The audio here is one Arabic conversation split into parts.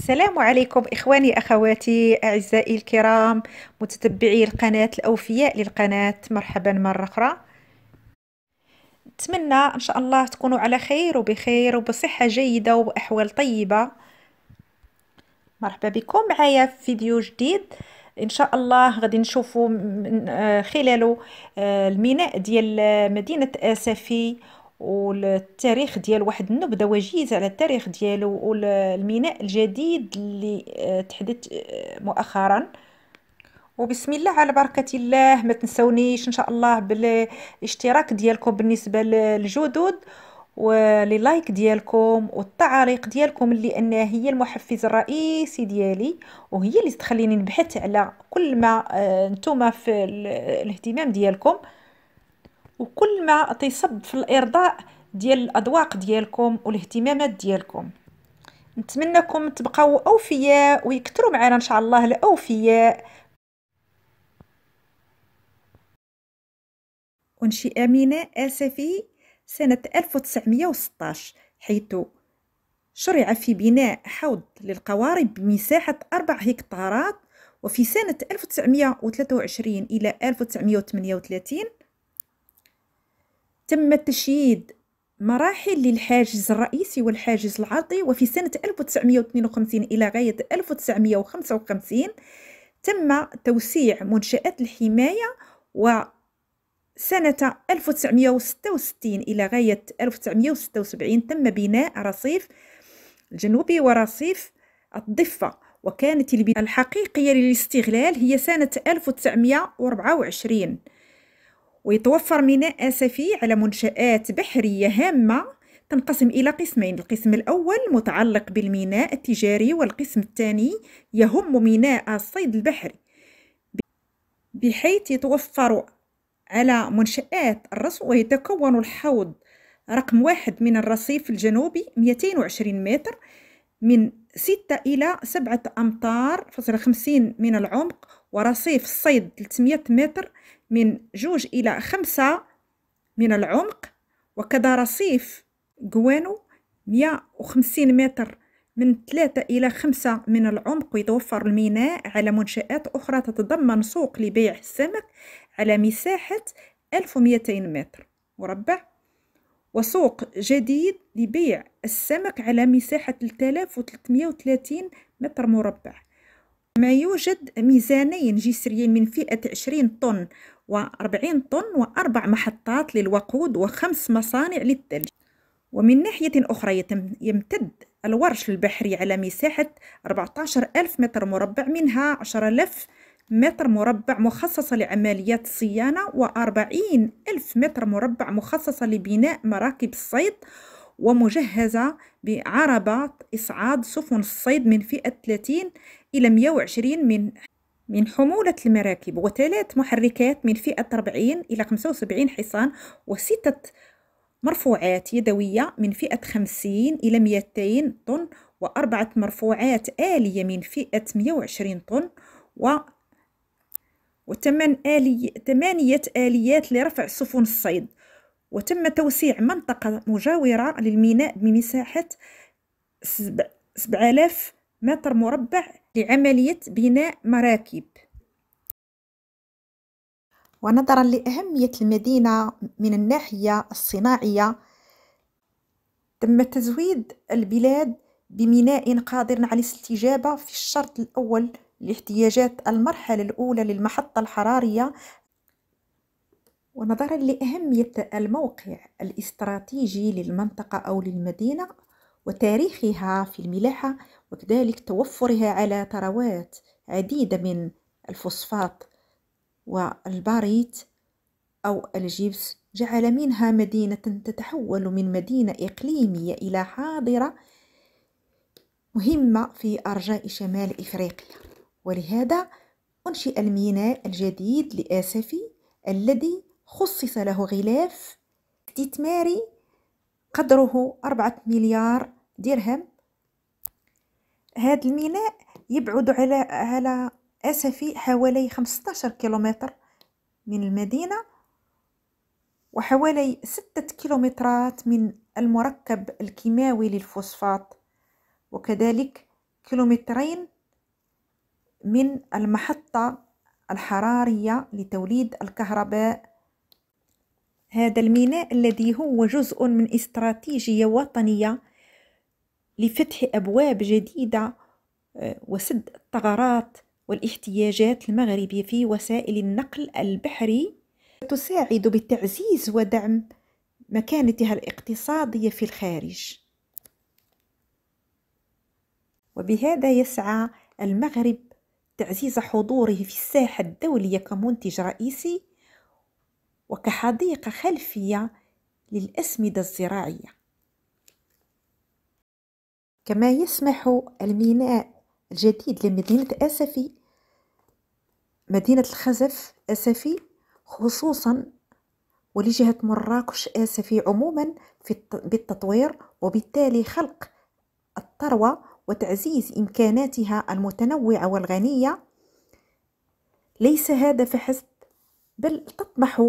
السلام عليكم إخواني أخواتي أعزائي الكرام متتبعي القناة الأوفياء للقناة مرحبا مرة أخرى نتمنى إن شاء الله تكونوا على خير وبخير وبصحة جيدة وبأحوال طيبة مرحبا بكم معايا في فيديو جديد ان شاء الله غادي نشوفوا آه، خلاله آه، الميناء ديال مدينه اسفي والتاريخ ديال واحد النبذه وجيزه على التاريخ ديالو والميناء الجديد اللي آه، تحدث آه، مؤخرا وبسم الله على بركه الله ما تنسونيش ان شاء الله بالاشتراك ديالكم بالنسبه للجدد وللايك ديالكم والتعليق ديالكم لانها هي المحفز الرئيسي ديالي وهي اللي تخليني نبحث على كل ما آه، نتوما في الاهتمام ديالكم وكل ما تيصب في الارضاء ديال الاذواق ديالكم والاهتمامات ديالكم نتمنىكم تبقاو اوفياء ويكثروا معنا ان شاء الله الاوفياء أنشي أمينة آسفي سنة 1916 حيث شرع في بناء حوض للقوارب بمساحة 4 هكتارات وفي سنة 1923 إلى 1938 تم تشييد مراحل للحاجز الرئيسي والحاجز العرضي وفي سنة 1952 إلى غاية 1955 تم توسيع منشآت الحماية وسنة 1966 إلى غاية 1976 تم بناء رصيف الجنوبي ورصيف الضفة وكانت الحقيقية للاستغلال هي سنة 1924 ويتوفر ميناء أسفي على منشآت بحرية هامة تنقسم إلى قسمين القسم الأول متعلق بالميناء التجاري والقسم الثاني يهم ميناء الصيد البحري بحيث يتوفر على منشآت الرص ويتكون الحوض رقم واحد من الرصيف الجنوبي 220 متر من 6 إلى 7 أمتار فاصلة 50 من العمق ورصيف الصيد 300 متر من جوج إلى خمسة من العمق وكذا رصيف جوانو وخمسين متر من ثلاثة إلى خمسة من العمق ويتوفر الميناء على منشآت أخرى تتضمن سوق لبيع السمك على مساحة ألف ومئتين متر مربع وسوق جديد لبيع السمك على مساحة 3330 متر مربع ما يوجد ميزانين جسريين من فئة 20 طن و40 طن وأربع محطات للوقود وخمس مصانع للثلج ومن ناحية أخرى يتم يمتد الورش البحري على مساحة 14 ألف متر مربع منها 10 ألف متر مربع مخصصة لعمليات الصيانة و40 ألف متر مربع مخصصة لبناء مراكب الصيد ومجهزة بعربة إصعاد سفن الصيد من فئة 30 إلى 120 من من حمولة المراكب وثلاث محركات من فئة 40 إلى 75 حصان وستة مرفوعات يدوية من فئة 50 إلى 200 طن وأربعة مرفوعات آلية من فئة 120 طن و وثمان آلي... ثمانية آليات لرفع سفن الصيد وتم توسيع منطقة مجاورة للميناء بمساحة 7000 متر مربع لعملية بناء مراكب ونظرا لأهمية المدينة من الناحية الصناعية تم تزويد البلاد بميناء قادر على الاستجابة في الشرط الأول لاحتياجات المرحلة الأولى للمحطة الحرارية ونظرا لأهمية الموقع الاستراتيجي للمنطقة أو للمدينة وتاريخها في الملاحة وكذلك توفرها على ثروات عديدة من الفوسفات والباريت أو الجبس جعل منها مدينة تتحول من مدينة إقليمية إلى حاضرة مهمة في أرجاء شمال إفريقيا ولهذا أنشئ الميناء الجديد لآسفي الذي خصص له غلاف استثماري قدره أربعة مليار درهم هذا الميناء يبعد على على أسفي حوالي 15 كيلومتر من المدينة وحوالي ستة كيلومترات من المركب الكيماوي للفوسفات وكذلك كيلومترين من المحطة الحرارية لتوليد الكهرباء هذا الميناء الذي هو جزء من استراتيجية وطنية لفتح أبواب جديدة آه، وسد الثغرات والاحتياجات المغربية في وسائل النقل البحري تساعد بتعزيز ودعم مكانتها الاقتصادية في الخارج وبهذا يسعى المغرب تعزيز حضوره في الساحة الدولية كمنتج رئيسي وكحديقة خلفية للأسمدة الزراعية كما يسمح الميناء الجديد لمدينة أسفي مدينة الخزف أسفي خصوصا ولجهة مراكش آسفي عموما في بالتطوير وبالتالي خلق الثروة وتعزيز إمكاناتها المتنوعة والغنية ليس هذا فحسب بل تطمح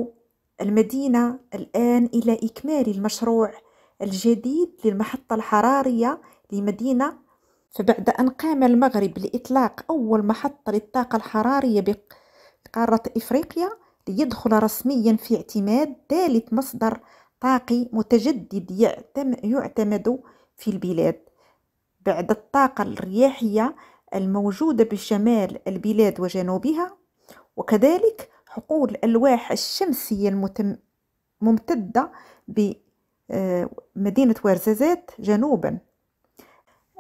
المدينة الآن إلى إكمال المشروع الجديد للمحطة الحرارية لمدينة فبعد أن قام المغرب لإطلاق أول محطة للطاقة الحرارية بقارة إفريقيا ليدخل رسميا في اعتماد ثالث مصدر طاقي متجدد يعتمد في البلاد بعد الطاقة الرياحية الموجودة بشمال البلاد وجنوبها وكذلك حقول الألواح الشمسية الممتدة بمدينة آه، ورزازات جنوبا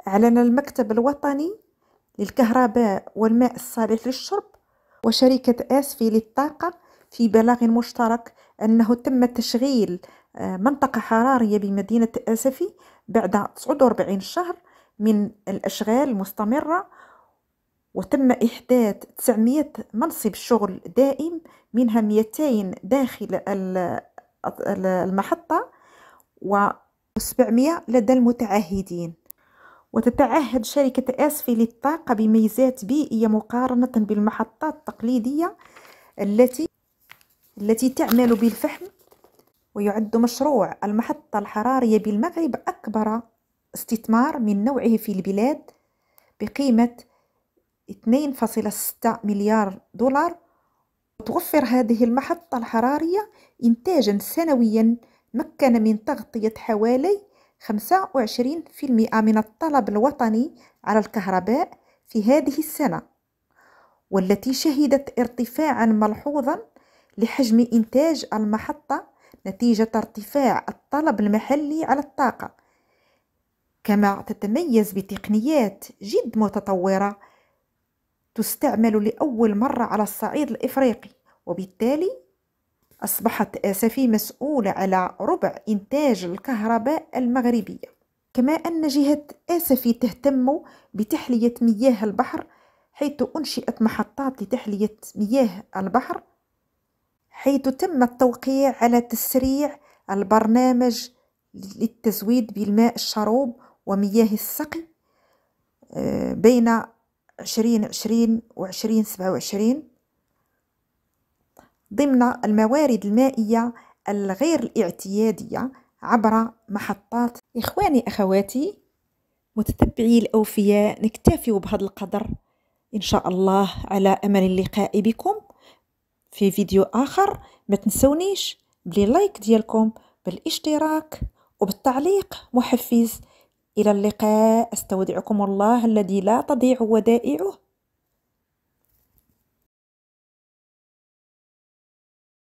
أعلن المكتب الوطني للكهرباء والماء الصالح للشرب وشركة آسفي للطاقة في بلاغ مشترك أنه تم تشغيل آه، منطقة حرارية بمدينة آسفي بعد 49 شهر من الأشغال المستمرة وتم إحداث 900 منصب شغل دائم منها 200 داخل المحطة و 700 لدى المتعهدين وتتعهد شركة آسفي للطاقة بميزات بيئية مقارنة بالمحطات التقليدية التي التي تعمل بالفحم ويعد مشروع المحطة الحرارية بالمغرب أكبر استثمار من نوعه في البلاد بقيمة 2.6 مليار دولار وتوفر هذه المحطة الحرارية إنتاجا سنويا مكن من تغطية حوالي 25% من الطلب الوطني على الكهرباء في هذه السنة والتي شهدت ارتفاعا ملحوظا لحجم إنتاج المحطة نتيجة ارتفاع الطلب المحلي على الطاقة كما تتميز بتقنيات جد متطورة تستعمل لأول مرة على الصعيد الإفريقي وبالتالي أصبحت آسفي مسؤولة على ربع إنتاج الكهرباء المغربية كما أن جهة آسفي تهتم بتحلية مياه البحر حيث أنشئت محطات لتحلية مياه البحر حيث تم التوقيع على تسريع البرنامج للتزويد بالماء الشروب ومياه السقي آه، بين عشرين عشرين وعشرين سبعة وعشرين ضمن الموارد المائية الغير الاعتيادية عبر محطات إخواني أخواتي متتبعي الأوفياء نكتفي بهذا القدر إن شاء الله على أمل اللقاء بكم في فيديو آخر ما تنسونيش بلي لايك ديالكم بالاشتراك وبالتعليق محفز إلى اللقاء أستودعكم الله الذي لا تضيع ودائعه